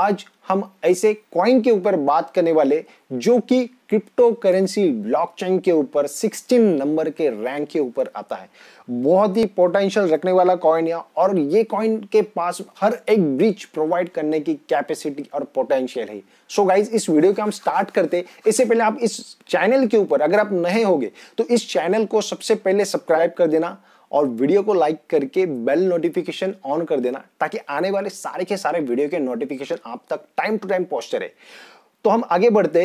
आज हम ऐसे कॉइन के ऊपर बात करने वाले जो कि क्रिप्टो करेंसी ब्लॉकचेन के ऊपर 16 नंबर के रैंक के ऊपर आता है बहुत ही पोटेंशियल रखने वाला कॉइन है और ये कॉइन के पास हर एक ब्रिज प्रोवाइड करने की कैपेसिटी और पोटेंशियल है सो so गाइज इस वीडियो के हम स्टार्ट करते इससे पहले आप इस चैनल के ऊपर अगर आप नए होगे तो इस चैनल को सबसे पहले सब्सक्राइब कर देना और वीडियो को लाइक करके बेल नोटिफिकेशन ऑन कर देना ताकि आने वाले सारे के सारे वीडियो के नोटिफिकेशन आप तक टाइम टू टाइम पहुंचते रहे तो हम आगे बढ़ते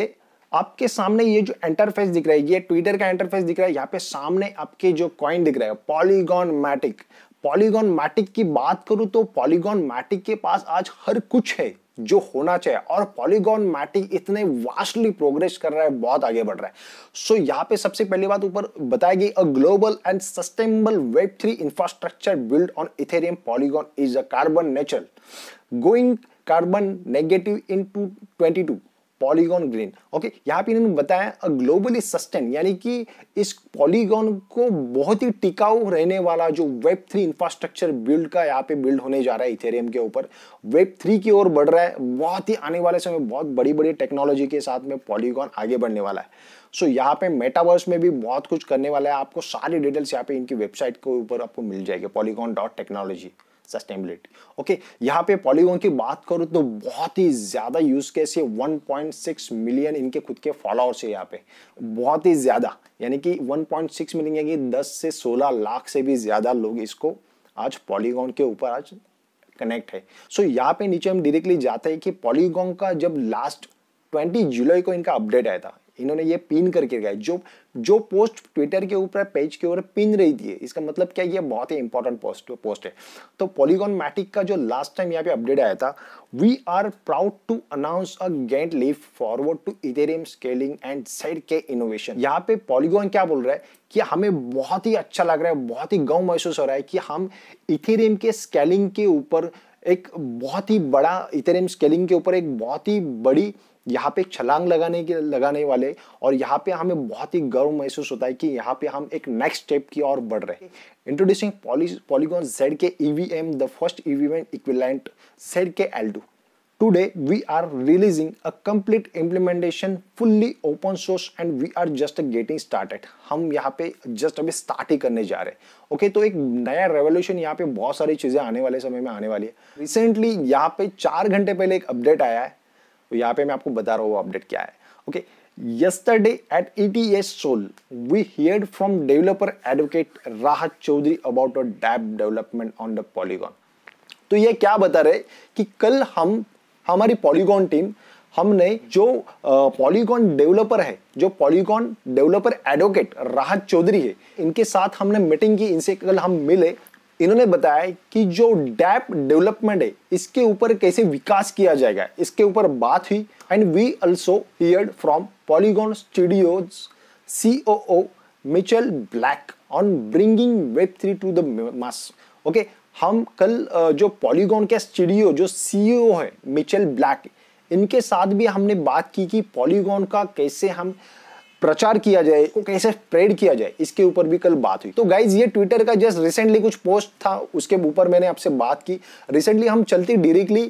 आपके सामने ये जो इंटरफेस दिख रहा है ये ट्विटर का इंटरफेस दिख रहा है यहाँ पे सामने आपके जो कॉइन दिख रहा है पॉलीगॉन मैटिक पॉलीगॉन मैटिक की बात करूं तो पॉलीगॉन मैटिक के पास आज हर कुछ है जो होना चाहिए और पॉलीगॉन मैटिंग इतने वास्टली प्रोग्रेस कर रहा है बहुत आगे बढ़ रहा है सो so, यहाँ पे सबसे पहली बात ऊपर बताया गई a global and sustainable web three infrastructure build on Ethereum Polygon is a carbon natural going carbon negative in two twenty two Polygon green okay यहाँ पे इन्होंने बताया ग्लोबली सस्टेन यानी कि इस पॉलीगॉन को बहुत ही टिकाऊ रहने वाला जो वेब थ्री इंफ्रास्ट्रक्चर बिल्ड का यहाँ पे बिल्ड होने जा रहा है इथेरियम के ऊपर वेब थ्री की ओर बढ़ रहा है बहुत ही आने वाले समय बहुत बड़ी बड़ी टेक्नोलॉजी के साथ में पॉलीगॉन आगे बढ़ने वाला है सो so, यहाँ पे मेटावर्स में भी बहुत कुछ करने वाला है आपको सारी डिटेल्स यहाँ पे इनकी वेबसाइट के ऊपर आपको मिल जाएगी Polygon dot technology sustainability okay यहाँ पे पॉलीगॉन की बात करूँ तो बहुत ही ज़्यादा यूज़ केस है 1.6 मिलियन इनके खुद के फॉलोअर्स है यहाँ पे बहुत ही ज़्यादा यानी कि 1.6 मिलियन यानी दस से सोलह लाख से भी ज़्यादा लोग इसको आज पॉलीगोन के ऊपर आज कनेक्ट है सो so, यहाँ पे नीचे हम डायरेक्टली जाते हैं कि पॉलीगॉन का जब लास्ट 20 जुलाई को इनका अपडेट आया था इन्होंने ये पिन करके गए जो जो पोस्ट ट्विटर के ऊपर पेज के ऊपर पिन रही थी इसका मतलब क्या ये बहुत ही इंपॉर्टेंट पोस्ट पोस्ट है तो पॉलीगॉन मैटिक का जो लास्ट टाइम यहाँ पे अपडेट आया था we are proud to announce a giant leap forward to Ethereum scaling and ZK innovation यहाँ पे पॉलीगॉन क्या बोल रहा है कि हमें बहुत ही अच्छा लग रहा है बहुत ही गौ महसूस हो रहा है कि हम इथेरियम के स्केलिंग के ऊपर एक बहुत ही बड़ा इथेरियम स्केलिंग के ऊपर एक बहुत ही बड़ी यहाँ पे छलांग लगाने के लगाने वाले और यहाँ पे हमें बहुत ही गर्व महसूस होता है कि यहाँ पे हम एक नेक्स्ट स्टेप की ओर बढ़ रहे हैं introducing Polygon Z K EVM the first EVM equivalent Z K L two today we are releasing a complete implementation fully open source and we are just getting started हम यहाँ पे just अभी start ही करने जा रहे हैं okay okay, तो एक नया रेवोल्यूशन यहाँ पे बहुत सारी चीज़ें आने वाले समय में आने वाली है रिसेंटली यहाँ पे चार घंटे पहले एक अपडेट आया है तो यहाँ पे मैं आपको बता रहा हूँ वो अपडेट क्या है okay yesterday at E T S Seoul we hear from developer advocate Rahat Chaudhary about a dapp development on the Polygon तो ये क्या बता रहे कि कल हम हमारी पॉलीगॉन टीम हमने जो पॉलीगॉन डेवलपर है जो polygon developer advocate Rahat Chaudhary है इनके साथ हमने मीटिंग की इनसे कल हम मिले इन्होंने बताया कि जो डैप डेवलपमेंट है इसके ऊपर कैसे विकास किया जाएगा इसके ऊपर बात हुई and we also heard from Polygon Studios COO Michelle Black on bringing web three to the mass okay हम कल जो पॉलीगॉन के स्टूडियो जो सीईओ e है मिचेल ब्लैक इनके साथ भी हमने बात की कि पॉलीगॉन का कैसे हम प्रचार किया जाए को कैसे स्प्रेड किया जाए इसके ऊपर भी कल बात हुई तो गाइज ये ट्विटर का जस्ट रिसेंटली कुछ पोस्ट था उसके ऊपर मैंने आपसे बात की रिसेंटली हम चलती डायरेक्टली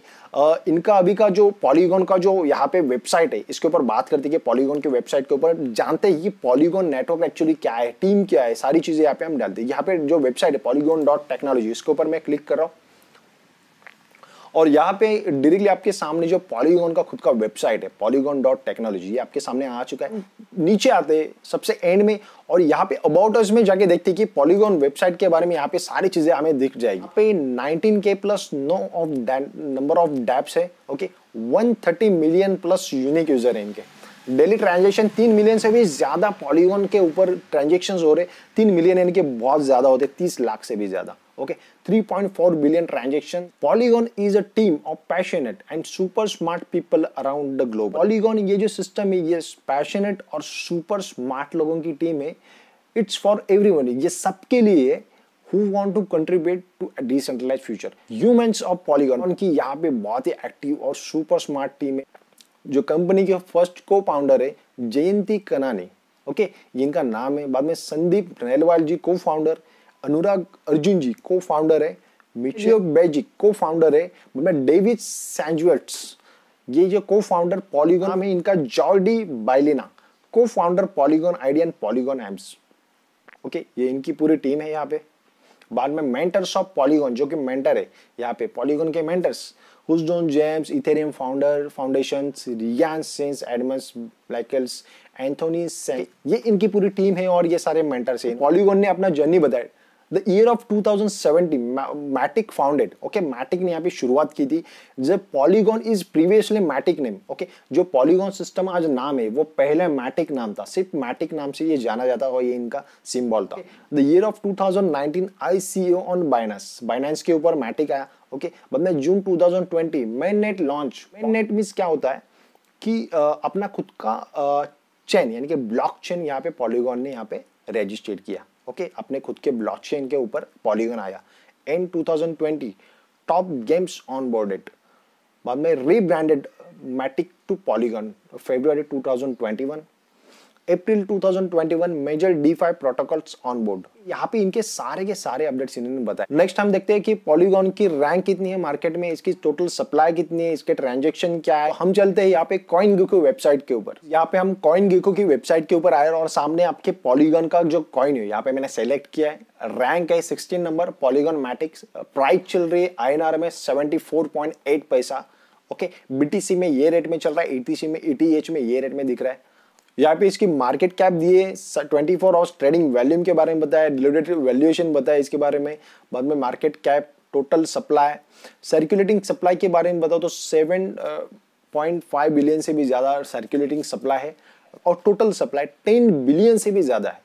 इनका अभी का जो पॉलीगॉन का जो यहाँ पे वेबसाइट है इसके ऊपर बात करते हैं पॉलीगॉन की वेबसाइट के ऊपर जानते हैं कि पॉलीगॉन नेटवर्क एक्चुअली क्या है टीम क्या है सारी चीज़ें यहाँ पे हम डालते हैं यहाँ पे जो वेबसाइट है पॉलीगॉन डॉट टेक्नोलॉजी इसके ऊपर मैं क्लिक कर रहा हूँ और यहाँ पे डायरेक्टली आपके सामने जो पॉलीगॉन का खुद का वेबसाइट है पॉलीगॉन डॉट टेक्नोलॉजी आपके सामने आ चुका है नीचे आते सबसे एंड में और यहाँ पे अबाउट अस में जाके देखते कि पॉलीगॉन वेबसाइट के बारे में यहाँ पे सारी चीजें हमें दिख जाएगी यहाँ पे nineteen K plus no of number of dapps है okay 130 million plus unique user है इनके डेली ट्रांजेक्शन तीन मिलियन से भी ज्यादा पॉलीगॉन के ऊपर ट्रांजेक्शन हो रहे तीन मिलियन इनके बहुत ज्यादा होते तीस लाख से भी ज्यादा okay 3.4 billion transactions polygon is a team of passionate and super smart people around the globe polygon ये जो सिस्टम है ये passionate और super smart लोगों की टीम है it's for everyone ये सबके लिए है who want to contribute to a decentralized future humans of polygon उनकी यहाँ पे बहुत ही active और super smart team है जो कंपनी के फर्स्ट को फाउंडर है जयंती कनानी ओके okay, जिनका नाम है बाद में संदीप नहलवाल जी को फाउंडर अनुराग अर्जुन जी को फाउंडर है मिचियो बेजी को फाउंडर है मतलब डेविड सैंजुएट्स ये जो को फाउंडर पॉलीगोन है इनका Jordi Baylina co-founder Polygon idea and Polygon aims okay ये इनकी पूरी टीम है यहाँ पे बाद में मेंटर्स ऑफ पॉलीगोन जो कि मेंटर है यहाँ पे पॉलीगोन के मेंटर्स हुजडोन James Ethereum founder foundation Ryan Sean Adams Bankless Anthony ये इनकी पूरी टीम है और ये सारे मेंटर्स हैं पॉलीगोन ने अपना जर्नी बताया the year of 2070 Matic founded okay Matic ने यहाँ पे शुरुआत की थी जब Polygon is previously Matic name okay जो पॉलीगॉन सिस्टम आज नाम है वो पहले मैटिक नाम था सिर्फ मैटिक नाम से ये जाना जाता और ये इनका सिम्बॉल था the year of 2019 ICO on Binance Binance के ऊपर मैटिक आया ओके okay? बाद में June 2020 main net launch main net means क्या होता है कि आ, अपना खुद का आ, चेन यानी कि ब्लॉक चेन यहाँ पे पॉलीगॉन ने यहाँ पे रजिस्ट्रेट किया ओके अपने खुद के ब्लॉकचेन के ऊपर पॉलीगन आया and 2020 top games on board it बाद में rebranded Matic to Polygon February 2021 April 2021 major DeFi protocols on board यहाँ पे इनके सारे के सारे अपडेट्स इन्होंने बताया नेक्स्ट हम देखते हैं कि पॉलीगॉन की रैंक कितनी है मार्केट में इसकी टोटल सप्लाई कितनी है इसके ट्रांजेक्शन क्या है हम चलते हैं यहाँ पे कॉइन गिको वेबसाइट के ऊपर यहाँ पे हम कॉइन गिको की वेबसाइट के ऊपर आए और सामने आपके पॉलीगॉन का जो कॉइन है यहाँ पे मैंने सेलेक्ट किया है रैंक है sixteen number Polygon Matic's price चल रही है आई में सेवेंटी पैसा ओके okay, बीटीसी में ये रेट में चल रहा है एटीसी e में ईटीएच e में ये रेट में दिख रहा है यहाँ पे इसकी मार्केट कैप दिए 24 फोर आवर्स ट्रेडिंग वैल्यूम के बारे में बताया रिलेटेड वैल्यूएशन बताया इसके बारे में बाद में market cap total supply circulating supply के बारे में बताओ तो सेवन पॉइंट फाइव बिलियन से भी ज़्यादा सर्कुलेटिंग सप्लाई है और टोटल सप्लाई टेन बिलियन से भी ज़्यादा है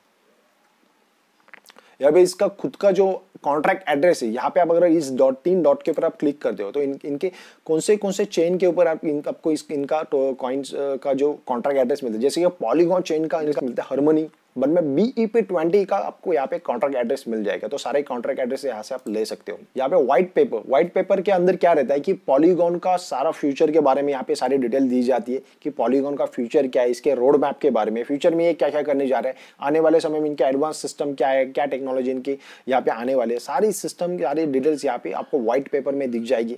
यहाँ पे इसका खुद का जो कॉन्ट्रैक्ट एड्रेस है यहाँ पे आप अगर इस डॉट तीन डॉट के ऊपर आप क्लिक करते हो तो इन इनके कौन से कौन से चेन के ऊपर आप इन आपको इस इनका कॉइन्स का जो कॉन्ट्रैक्ट एड्रेस मिलता है जैसे कि पॉलीगॉन चेन का इनका मिलता है हारमोनी बट मैं बी ई पी ट्वेंटी का आपको यहाँ पे कॉन्ट्रैक्ट एड्रेस मिल जाएगा तो सारे कॉन्ट्रैक्ट एड्रेस यहाँ से आप ले सकते हो यहाँ पे व्हाइट पेपर व्हाइट पेपर के अंदर क्या रहता है कि पॉलीगॉन का सारा फ्यूचर के बारे में यहाँ पे सारी डिटेल दी जाती है कि पॉलीगॉन का फ्यूचर क्या है इसके रोड मैप के बारे में फ्यूचर में ये क्या क्या करने जा रहे हैं आने वाले समय में इनका एडवांस सिस्टम क्या है क्या टेक्नोलॉजी इनकी यहाँ पे आने वाले सारी सिस्टम की सारी डिटेल्स यहाँ पे आपको व्हाइट पेपर में दिख जाएगी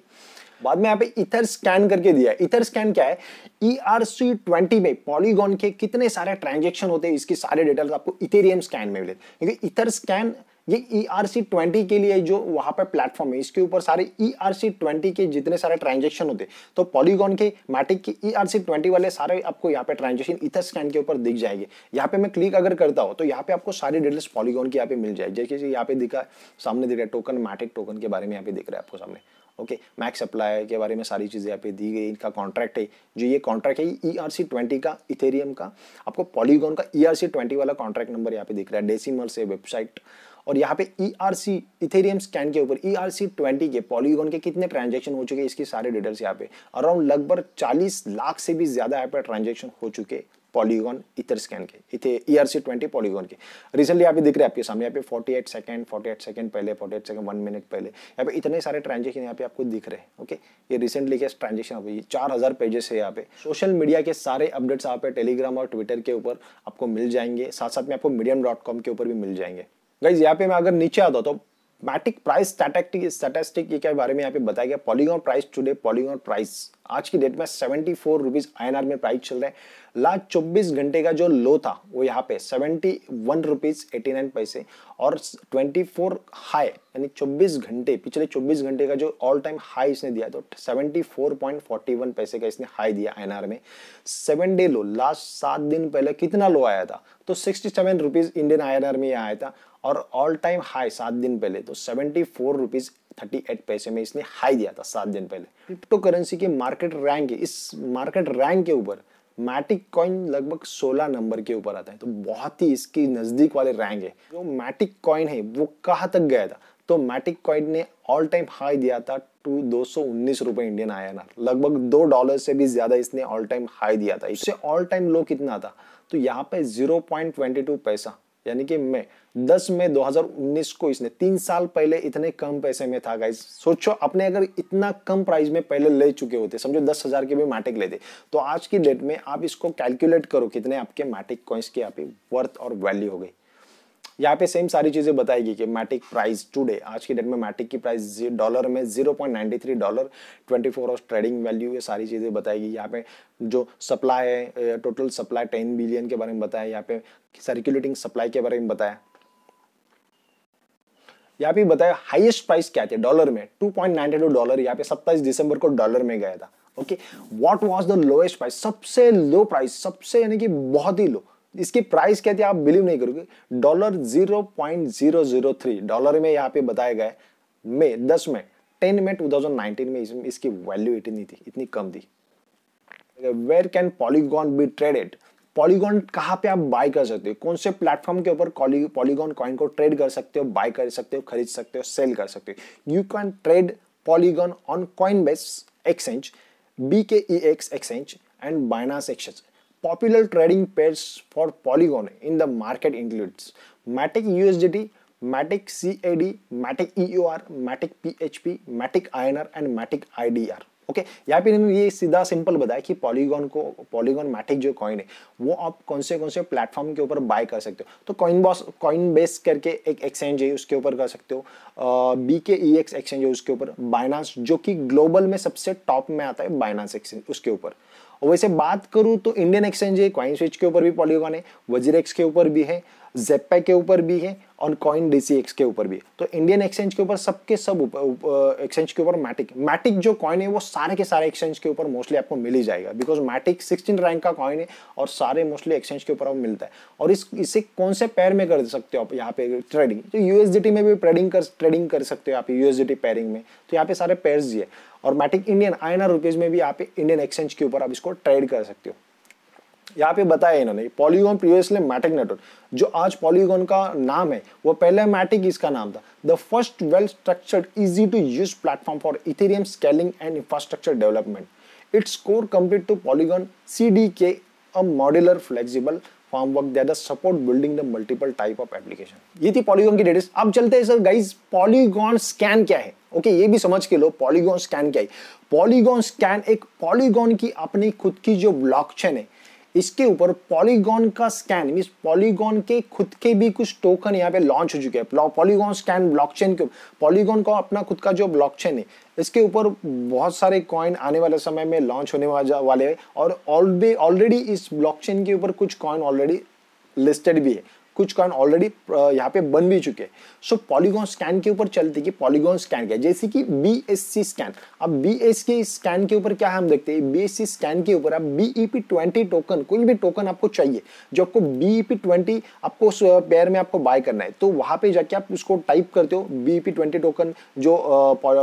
बाद में यहाँ पे इथर स्कैन करके दिया है इथर स्कैन क्या है ई आर सी ट्वेंटी में पॉलीगॉन के कितने सारे ट्रांजेक्शन होते हैं इसकी सारे डिटेल्स आपको इथेरियम स्कैन में मिले क्योंकि इथर स्कैन ये ई e आर के लिए जो वहां पर प्लेटफॉर्म है इसके ऊपर सारे ई e आर के जितने सारे ट्रांजेक्शन होते तो पॉलीगॉन के मैटिक के ई e आर वाले सारे आपको यहाँ पे ट्रांजेक्शन इथर स्कैन के ऊपर दिख जाएंगे यहाँ पे मैं क्लिक अगर करता हूँ तो यहाँ पे आपको सारी डिटेल्स पॉलीगॉन की यहाँ पे मिल जाएगी जैसे यहाँ पे दिखा सामने दिख रहा है टोकन मैटिक टोकन के बारे में यहाँ पे दिख रहा है आपको सामने ओके मैक्स सप्लाई के बारे में सारी चीज़ें यहाँ पे दी गई इनका कॉन्ट्रैक्ट है जो ये कॉन्ट्रैक्ट है ई आर सी ट्वेंटी का इथेरियम का आपको पॉलीगॉन का ई आर सी ट्वेंटी वाला कॉन्ट्रैक्ट नंबर यहाँ पे दिख रहा है डेसीमल से वेबसाइट और यहाँ पे E R C Ethereum scan के ऊपर ई आर सी ट्वेंटी के पॉलीगॉन के कितने ट्रांजेक्शन हो चुके हैं इसकी सारे डिटेल्स यहाँ पे अराउंड लगभग चालीस लाख से भी ज़्यादा यहाँ पे ट्रांजेक्शन हो चुके पॉलीगॉन इथर स्कैन के इथे E R C twenty Polygon के रिसेंटली यहाँ पे दिख रहे हैं आपके सामने यहाँ पे 48 सेकंड 48 सेकंड पहले 48 सेकंड सेकेंड वन मिनट पहले यहाँ पे इतने सारे ट्रांजेक्शन यहाँ पे आपको दिख रहे हैं ओके ये रिसेंटली के ट्रांजेक्शन आपको ये चार हज़ार पेजेस है यहाँ पे सोशल मीडिया के सारे अपडेट्स यहाँ पे टेलीग्राम और ट्विटर के ऊपर आपको मिल जाएंगे साथ साथ में आपको मीडियम के ऊपर भी मिल जाएंगे गाइज यहाँ पे मैं अगर नीचे आता तो मैटिक प्राइस स्टैटिक स्टैटिस्टिक के बारे में यहाँ पे बताया गया Polygon price today Polygon price आज की डेट में सेवेंटी फोर रुपीज आई में प्राइस चल रहा है लास्ट चौबीस घंटे का जो लो था वो यहाँ पे seventy one rupees eighty nine पैसे और ट्वेंटी फोर हाई यानी चौबीस घंटे पिछले चौबीस घंटे का जो ऑल टाइम हाई इसने दिया तो सेवेंटी पैसे का इसने हाई दिया आई में सेवन डे लो लास्ट सात दिन पहले कितना लो आया था तो सिक्सटी इंडियन आई में आया था और ऑल टाइम हाई सात दिन पहले तो seventy four rupees thirty eight पैसे में इसने हाई दिया था सात दिन पहले क्रिप्टो करेंसी के मार्केट रैंक इस मार्केट रैंक के ऊपर मैटिक कॉइन लगभग 16 नंबर के ऊपर आता है तो बहुत ही इसकी नज़दीक वाले रैंक है जो मैटिक कॉइन है वो कहाँ तक गया था तो मैटिक कॉइन ने ऑल टाइम हाई दिया था टू दो सौ उन्नीस रुपये इंडियन आई लगभग दो डॉलर से भी ज़्यादा इसने ऑल टाइम हाई दिया था इससे ऑल टाइम लो कितना था तो यहाँ पे जीरो पॉइंट ट्वेंटी टू पैसा यानी कि मैं 10 में 2019 को इसने तीन साल पहले इतने कम पैसे में था गाइज सोचो अपने अगर इतना कम प्राइस में पहले ले चुके होते समझो दस हजार के भी माटिक लेते तो आज की डेट में आप इसको कैलकुलेट करो कितने आपके माटिक कॉइंस की यहाँ पे वर्थ और वैल्यू हो गई यहाँ पे सेम सारी चीज़ें बताएगी कि मैटिक प्राइस टुडे आज की डेट में मैटिक की प्राइस डॉलर में 0.93 dollar 24 four hours trading value ये सारी चीज़ें बताएगी यहाँ पे जो सप्लाई है टोटल सप्लाई 10 बिलियन के बारे में बताया यहाँ पे सर्कुलेटिंग सप्लाई के बारे में बताया यहाँ पे बताया हाईएस्ट प्राइस क्या थे डॉलर में two point nine two dollar यहाँ पे सत्ताईस दिसंबर को डॉलर में गया था okay what was the lowest price सबसे लो प्राइस सबसे यानी कि बहुत ही लो इसकी प्राइस क्या थी आप बिलीव नहीं करोगे dollar zero point zero zero three dollar में यहाँ पे बताया गया मे दस में टेन में टू में इस, इसकी वैल्यू इतनी थी इतनी कम थी where can Polygon be traded Polygon कहाँ पे आप बाय कर सकते हो कौन से प्लेटफॉर्म के ऊपर पॉलीगॉन कॉइन को ट्रेड कर सकते हो बाय कर सकते हो खरीद सकते हो सेल कर सकते हो you can trade Polygon on Coinbase exchange B K E X exchange and Binance exchange popular trading for Polygon in the market includes Matic popular Matic C A D Matic E O R Matic P H P Matic I N R and Matic I D R okay या फिर ये सीधा simple बताया कि polygon को polygon मैटिक जो coin है वो आप कौन से कौन से प्लेटफॉर्म के ऊपर बाय कर सकते हो तो कॉइन बॉस कॉइन बेस करके एक एक्सचेंज है उसके ऊपर कर सकते हो B K E X exchange है उसके ऊपर बाइनांस जो कि ग्लोबल में सबसे टॉप में आता है बाइनांस एक्सचेंज उसके ऊपर और वैसे बात करूँ तो इंडियन एक्सचेंज है कॉइन स्विच के ऊपर भी पॉलीगॉन है वजीर के ऊपर भी है जेपे के ऊपर भी है और कॉइन डीसीएक्स के ऊपर भी तो इंडियन एक्सचेंज के ऊपर सबके सब एक्सचेंज के ऊपर मैटिक मैटिक जो कॉइन है वो सारे के सारे एक्सचेंज के ऊपर मोस्टली आपको मिल ही जाएगा बिकॉज मैटिक सिक्सटीन रैंक का कॉइन है और सारे मोस्टली एक्सचेंज के ऊपर आपको मिलता है और इस इसे कौन से पैर में कर सकते हो आप यहाँ पे ट्रेडिंग तो यूएसडीटी में भी ट्रेडिंग कर ट्रेडिंग कर सकते हो आप यूएसडी पेयरिंग में तो यहाँ पे सारे पेयर्स है और Matic Indian I N rupees में भी आप इंडियन एक्सचेंज के ऊपर आप इसको ट्रेड कर सकते हो यहाँ पे बताया इन्होंने पॉलीगॉन प्रीवियसली मैटिक नेटवर्क जो आज पॉलीगॉन का नाम है वो पहले मैटिक इसका नाम था the first well structured easy to use platform for Ethereum scaling and infrastructure development its core complete to Polygon C D K a modular flexible form work are the support building the multiple type of application ये थी polygon की डेटेस अब चलते हैं sir guys polygon scan क्या है okay ये भी समझ के लो पॉलीगॉन स्कैन क्या है पॉलीगॉन स्कैन एक पॉलीगॉन की अपनी खुद की जो ब्लॉकचेन है इसके ऊपर पॉलीगॉन का स्कैन मीन पॉलीगॉन के खुद के भी कुछ टोकन यहाँ पे लॉन्च हो चुके हैं पॉलीगॉन स्कैन ब्लॉकचेन के पॉलीगॉन का अपना खुद का जो ब्लॉकचेन है इसके ऊपर बहुत सारे कॉइन आने वाले समय में लॉन्च होने वाले और ऑलरेडी इस ब्लॉकचेन के ऊपर कुछ कॉइन ऑलरेडी लिस्टेड भी है कुछ कॉइन ऑलरेडी यहाँ पे बन भी चुके हैं सो पॉलीगॉन स्कैन के ऊपर चलते कि पॉलीगॉन स्कैन क्या जैसे कि बी एस सी स्कैन अब बी एस के स्कैन के ऊपर क्या हम देखते हैं बी एस सी स्कैन के ऊपर आप बी पी ट्वेंटी टोकन कोई भी टोकन आपको चाहिए जो आपको बी पी ट्वेंटी आपको पेयर में आपको बाय करना है तो वहाँ पे जाके आप उसको टाइप करते हो बी पी ट्वेंटी टोकन जो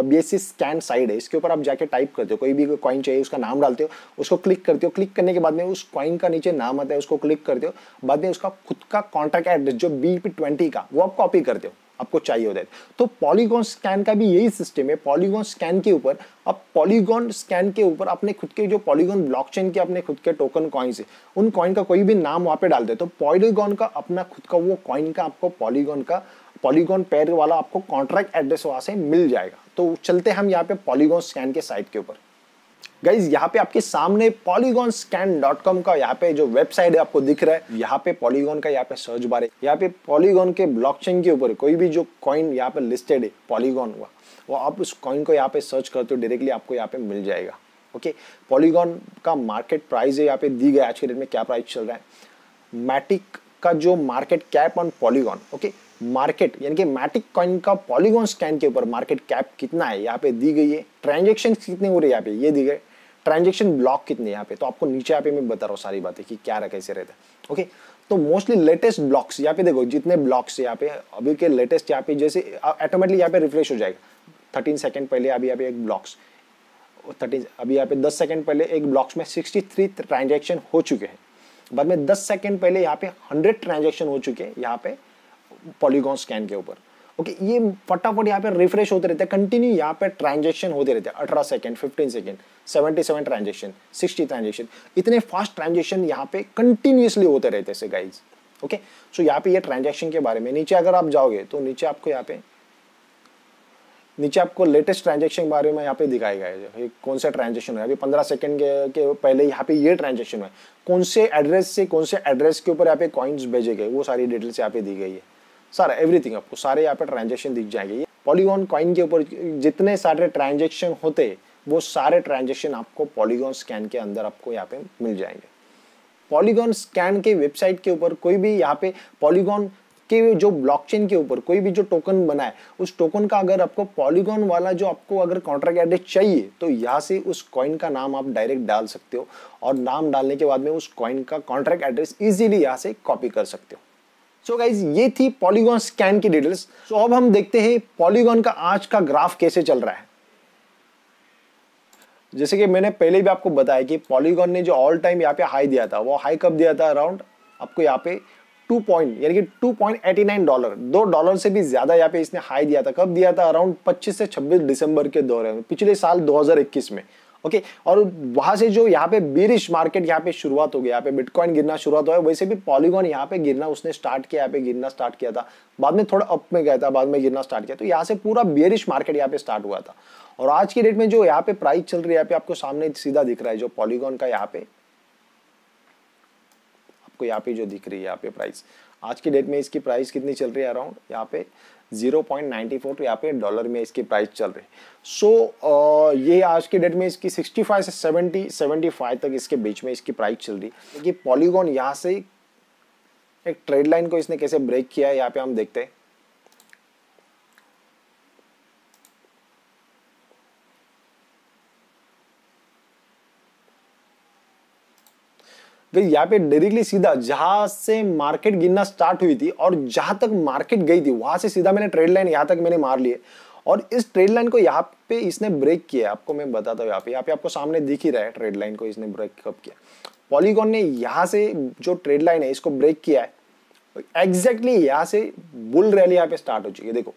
B S C scan side है इसके ऊपर आप जाके टाइप करते हो कोई भी कॉइन चाहिए उसका नाम डालते हो उसको क्लिक करते हो क्लिक करने के बाद में उस कॉइन का नीचे नाम आता है उसको क्लिक करते हो बाद में उसका खुद का कॉन्टैक्ट का एड्रेस जो बी पी ट्वेंटी का वो आप कॉपी करते हो आपको चाहिए होता है तो पॉलीगॉन स्कैन का भी यही सिस्टम है पॉलीगॉन स्कैन के ऊपर अब पॉलीगॉन स्कैन के ऊपर अपने खुद के जो पॉलीगॉन ब्लॉकचेन के अपने खुद के टोकन कॉइन से उन कॉइन का कोई भी नाम वहां पे डाल दे तो पॉलीगॉन का अपना खुद का वो कॉइन का आपको पॉलीगॉन का पॉलीगॉन पेयर वाला आपको कॉन्ट्रैक्ट एड्रेस वहां से मिल जाएगा तो चलते हम यहाँ पे पॉलीगॉन स्कैन के साइट के ऊपर गाइज यहाँ पे आपके सामने पॉलीगॉन स्कैन डॉट कॉम का यहाँ पे जो वेबसाइट है आपको दिख रहा है यहाँ पे पॉलीगॉन का यहाँ पे सर्च बार है यहाँ पे पॉलीगॉन के ब्लॉकचेन के ऊपर कोई भी जो कॉइन यहाँ पे लिस्टेड है पॉलीगॉन हुआ वो आप उस कॉइन को यहाँ पे सर्च करते हो डायरेक्टली आपको यहाँ पे मिल जाएगा ओके पॉलीगॉन का मार्केट प्राइस है यहाँ पे दी गई आज के डेट में क्या प्राइस चल रहा है मैटिक का जो market cap on Polygon okay market यानी कि मैटिक कॉइन का पॉलीगॉन स्कैन के ऊपर मार्केट कैप कितना है यहाँ पे दी गई है ट्रांजेक्शन कितने हो रहे हैं यहाँ पे ये दी गई ट्रांजेक्शन ब्लॉक कितने यहाँ पे तो आपको नीचे यहाँ पे मैं बता रहा हूँ सारी बातें कि क्या रहा कैसे रहता है ओके तो मोस्टली लेटेस्ट ब्लॉक्स यहाँ पे देखो जितने ब्लॉक्स यहाँ पे अभी के लेटेस्ट यहाँ पे जैसे ऑटोमेटिकली यहाँ पे रिफ्रेश हो जाएगा थर्टीन सेकेंड पहले अभी यहाँ पे एक ब्लॉक्स थर्टीन अभी यहाँ पे दस सेकेंड पहले एक ब्लॉक्स में सिक्सटी थ्री ट्रांजेक्शन हो चुके हैं बाद में दस सेकेंड पहले यहाँ पे हंड्रेड ट्रांजेक्शन हो चुके हैं यहाँ पे पॉलीगॉन स्कैन के ऊपर ओके ये फटाफट यहाँ पे रिफ्रेश होते रहते हैं कंटिन्यू यहाँ पे ट्रांजेक्शन होते रहते हैं अठारह second fifteen second seventy seven transaction sixty transaction इतने फास्ट ट्रांजेक्शन यहाँ पे कंटिन्यूसली होते रहते हैं गाइज ओके सो यहाँ पे ये ट्रांजेक्शन के बारे में नीचे अगर आप जाओगे तो नीचे आपको यहाँ पे नीचे आपको लेटेस्ट ट्रांजेक्शन के बारे में यहाँ पे दिखाया गया है कौन सा ट्रांजेक्शन है अभी पंद्रह सेकंड के, के पहले यहाँ पे ये ट्रांजेक्शन है कौन से एड्रेस से कौन से एड्रेस के ऊपर यहाँ पे कॉइन्स भेजे गए वो सारी डिटेल्स यहाँ पे दी गई है सारा एवरीथिंग आपको सारे यहाँ पे ट्रांजेक्शन दिख जाएंगे ये पॉलीगॉन कॉइन के ऊपर जितने सारे ट्रांजेक्शन होते वो सारे ट्रांजेक्शन आपको पॉलीगॉन स्कैन के अंदर आपको यहाँ पे मिल जाएंगे पॉलीगॉन स्कैन के वेबसाइट के ऊपर कोई भी यहाँ पे पॉलीगॉन के जो ब्लॉकचेन के ऊपर कोई भी जो टोकन बना है उस टोकन का अगर आपको पॉलीगॉन वाला जो आपको अगर कॉन्ट्रैक्ट एड्रेस चाहिए तो यहाँ से उस कॉइन का नाम आप डायरेक्ट डाल सकते हो और नाम डालने के बाद में उस कॉइन का कॉन्ट्रैक्ट एड्रेस इजीली यहाँ से कॉपी कर सकते हो सो गाइज ये थी पॉलीगॉन स्कैन की डिटेल्स सो अब हम देखते हैं पॉलीगॉन का आज का ग्राफ कैसे चल रहा है जैसे कि मैंने पहले भी आपको बताया कि पॉलीगॉन ने जो ऑल टाइम यहाँ पे हाई दिया था वो हाई कब दिया था अराउंड आपको यहाँ पे टू पॉइंट यानी कि two point eighty nine dollar दो डॉलर से भी ज़्यादा यहाँ पे इसने हाई दिया था कब दिया था अराउंड पच्चीस से छब्बीस दिसंबर के दौरान पिछले साल दो में ओके और वहां से जो यहाँ पे बिरिश मार्केट यहाँ पे शुरुआत हो गया यहाँ पे बिटकॉइन गिरना शुरुआत हुआ वैसे भी पॉलीगॉन यहाँ पे गिरना उसने स्टार्ट किया यहाँ पे गिरना स्टार्ट किया था बाद में थोड़ा अप में गया था बाद में गिरना स्टार्ट किया तो यहाँ से पूरा बेरिश मार्केट यहाँ पे स्टार्ट हुआ था और आज की डेट में जो यहाँ पे प्राइस चल रही है यहाँ पे आपको सामने सीधा दिख रहा है जो पॉलीगॉन का यहाँ पे आपको यहाँ पे जो दिख रही है यहाँ पे प्राइस आज की डेट में इसकी प्राइस कितनी चल रही है अराउंड यहाँ पे 0.94 तो यहाँ पे डॉलर में इसकी प्राइस चल रही है सो so, ये आज के डेट में इसकी 65 से 70 75 तक इसके बीच में इसकी प्राइस चल रही है पॉलीगॉन यहाँ से एक ट्रेड लाइन को इसने कैसे ब्रेक किया है यहाँ पे हम देखते हैं यहाँ पे डायरेक्टली सीधा जहाँ से मार्केट गिनना स्टार्ट हुई थी और जहाँ तक मार्केट गई थी वहां से सीधा मैंने ट्रेड लाइन यहाँ तक मैंने मार लिए और इस ट्रेड लाइन को यहाँ पे इसने ब्रेक किया आपको मैं बताता हूँ यहाँ पे यहाँ पे आपको सामने दिख ही रहा है ट्रेड लाइन को इसने ब्रेक कब किया पॉलीकॉन ने यहाँ से जो ट्रेड लाइन है इसको ब्रेक किया है एग्जैक्टली exactly यहाँ से बुल रैली यहाँ पे स्टार्ट हो चुकी है देखो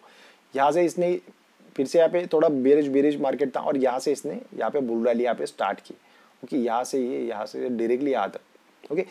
यहाँ से इसने फिर से यहाँ पे थोड़ा बेरिज बेरिज मार्केट था और यहाँ से इसने यहाँ पे बुल रैली यहाँ पे स्टार्ट की क्योंकि यहाँ से ये यहाँ से डायरेक्टली यहाँ तक ओके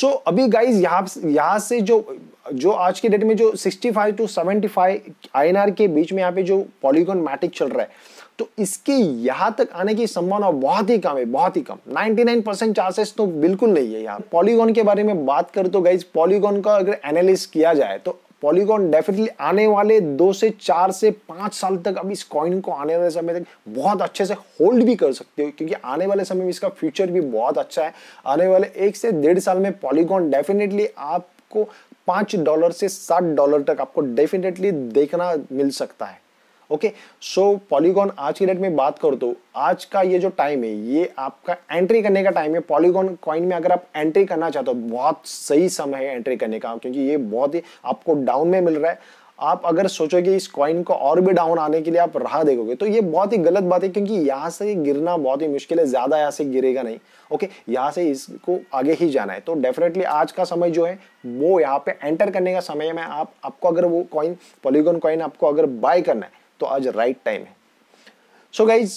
सो अभी गाइज यहाँ यहाँ से जो जो आज के डेट में जो 65 टू सेवेंटी फाइव के बीच में यहाँ पे जो पॉलीगोन मैटिक चल रहा है तो इसके यहाँ तक आने की संभावना बहुत ही कम है बहुत ही कम 99 परसेंट चांसेस तो बिल्कुल नहीं है यहाँ पॉलीगोन के बारे में बात कर तो गाइज पॉलीगोन का अगर एनालिस किया जाए तो पॉलीगॉन डेफिनेटली आने वाले दो से चार से पांच साल तक अब इस कॉइन को आने वाले समय तक बहुत अच्छे से होल्ड भी कर सकते हो क्योंकि आने वाले समय में इसका फ्यूचर भी बहुत अच्छा है आने वाले एक से डेढ़ साल में पॉलीगॉन डेफिनेटली आपको पांच डॉलर से सात डॉलर तक आपको डेफिनेटली देखना मिल सकता है ओके सो पॉलीगॉन आज की डेट में बात करो तो आज का ये जो टाइम है ये आपका एंट्री करने का टाइम है पॉलीगॉन कॉइन में अगर आप एंट्री करना चाहते हो बहुत सही समय है एंट्री करने का क्योंकि ये बहुत ही आपको डाउन में मिल रहा है आप अगर सोचोगे इस कॉइन को और भी डाउन आने के लिए आप राह देखोगे तो ये बहुत ही गलत बात है क्योंकि यहाँ से गिरना बहुत ही मुश्किल है ज़्यादा यहाँ से गिरेगा नहीं ओके यहाँ से इसको आगे ही जाना है तो डेफिनेटली आज का समय जो है वो यहाँ पे एंटर करने का समय में आप आपको अगर वो कॉइन पॉलीगोन कॉइन आपको अगर बाय करना है तो आज राइट टाइम है सो so गाइज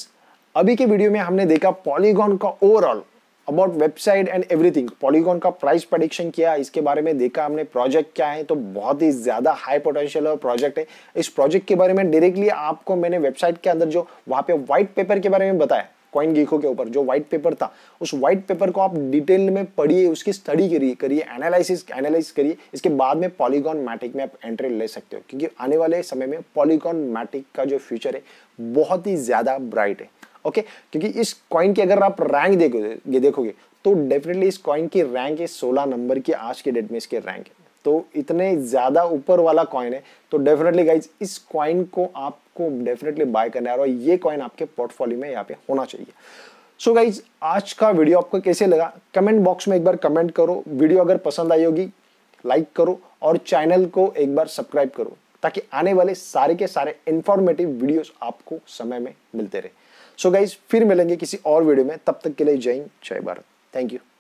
अभी के वीडियो में हमने देखा पॉलीगॉन का overall about website and everything Polygon का प्राइस प्रडिक्शन किया इसके बारे में देखा हमने प्रोजेक्ट क्या है तो बहुत ही ज़्यादा हाई पोटेंशियल और प्रोजेक्ट है इस प्रोजेक्ट के बारे में डायरेक्टली आपको मैंने वेबसाइट के अंदर जो वहां पे व्हाइट पेपर के बारे में बताया कॉइन गेको के ऊपर जो व्हाइट पेपर था उस व्हाइट पेपर को आप डिटेल में पढ़िए उसकी स्टडी करिए करिए एनालिसिस एनालाइज करिए इसके बाद में पॉलीगॉन मैटिक में आप एंट्री ले सकते हो क्योंकि आने वाले समय में पॉलीगॉन मैटिक का जो फ्यूचर है बहुत ही ज़्यादा ब्राइट है ओके क्योंकि इस कॉइन की अगर आप रैंक देखोगे देखोगे तो डेफिनेटली इस कॉइन की रैंक है सोलह नंबर की आज के डेट में इसके रैंक है तो इतने ज़्यादा ऊपर वाला कॉइन है तो डेफिनेटली गाइज इस कॉइन को आपको डेफिनेटली बाय करने आ रहा है ये कॉइन आपके पोर्टफोलियो में यहाँ पे होना चाहिए सो so गाइज आज का वीडियो आपको कैसे लगा कमेंट बॉक्स में एक बार कमेंट करो वीडियो अगर पसंद आई होगी लाइक करो और चैनल को एक बार सब्सक्राइब करो ताकि आने वाले सारे के सारे इंफॉर्मेटिव वीडियोस आपको समय में मिलते रहे सो so गाइज फिर मिलेंगे किसी और वीडियो में तब तक के लिए जय हिंद जय भारत थैंक यू